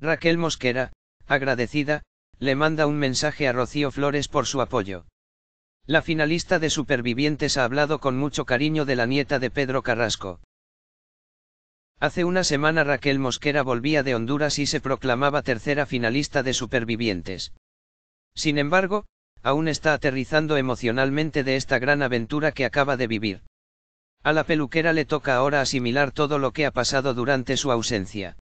Raquel Mosquera, agradecida, le manda un mensaje a Rocío Flores por su apoyo. La finalista de Supervivientes ha hablado con mucho cariño de la nieta de Pedro Carrasco. Hace una semana Raquel Mosquera volvía de Honduras y se proclamaba tercera finalista de Supervivientes. Sin embargo, aún está aterrizando emocionalmente de esta gran aventura que acaba de vivir. A la peluquera le toca ahora asimilar todo lo que ha pasado durante su ausencia.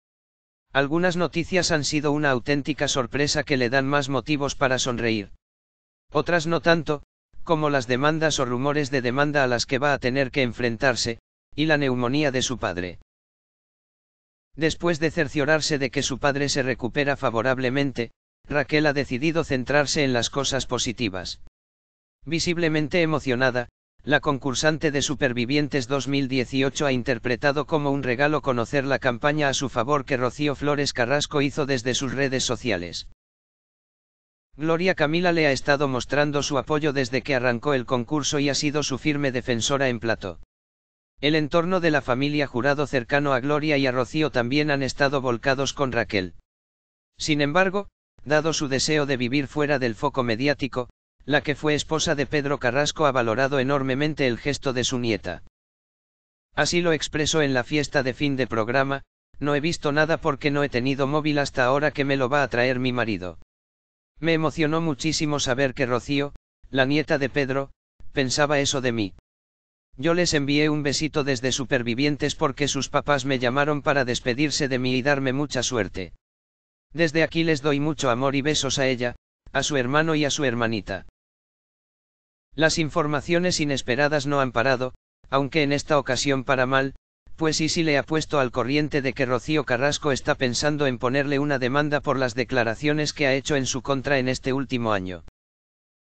Algunas noticias han sido una auténtica sorpresa que le dan más motivos para sonreír. Otras no tanto, como las demandas o rumores de demanda a las que va a tener que enfrentarse, y la neumonía de su padre. Después de cerciorarse de que su padre se recupera favorablemente, Raquel ha decidido centrarse en las cosas positivas. Visiblemente emocionada, la concursante de Supervivientes 2018 ha interpretado como un regalo conocer la campaña a su favor que Rocío Flores Carrasco hizo desde sus redes sociales. Gloria Camila le ha estado mostrando su apoyo desde que arrancó el concurso y ha sido su firme defensora en plato. El entorno de la familia jurado cercano a Gloria y a Rocío también han estado volcados con Raquel. Sin embargo, dado su deseo de vivir fuera del foco mediático, la que fue esposa de Pedro Carrasco ha valorado enormemente el gesto de su nieta. Así lo expresó en la fiesta de fin de programa, no he visto nada porque no he tenido móvil hasta ahora que me lo va a traer mi marido. Me emocionó muchísimo saber que Rocío, la nieta de Pedro, pensaba eso de mí. Yo les envié un besito desde Supervivientes porque sus papás me llamaron para despedirse de mí y darme mucha suerte. Desde aquí les doy mucho amor y besos a ella, a su hermano y a su hermanita. Las informaciones inesperadas no han parado, aunque en esta ocasión para mal, pues Isi le ha puesto al corriente de que Rocío Carrasco está pensando en ponerle una demanda por las declaraciones que ha hecho en su contra en este último año.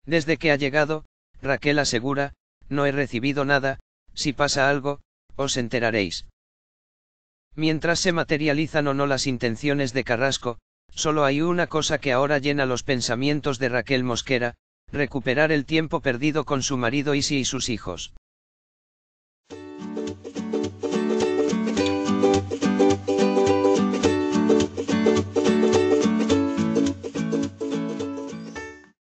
Desde que ha llegado, Raquel asegura, no he recibido nada, si pasa algo, os enteraréis. Mientras se materializan o no las intenciones de Carrasco, solo hay una cosa que ahora llena los pensamientos de Raquel Mosquera, recuperar el tiempo perdido con su marido Isi y sus hijos.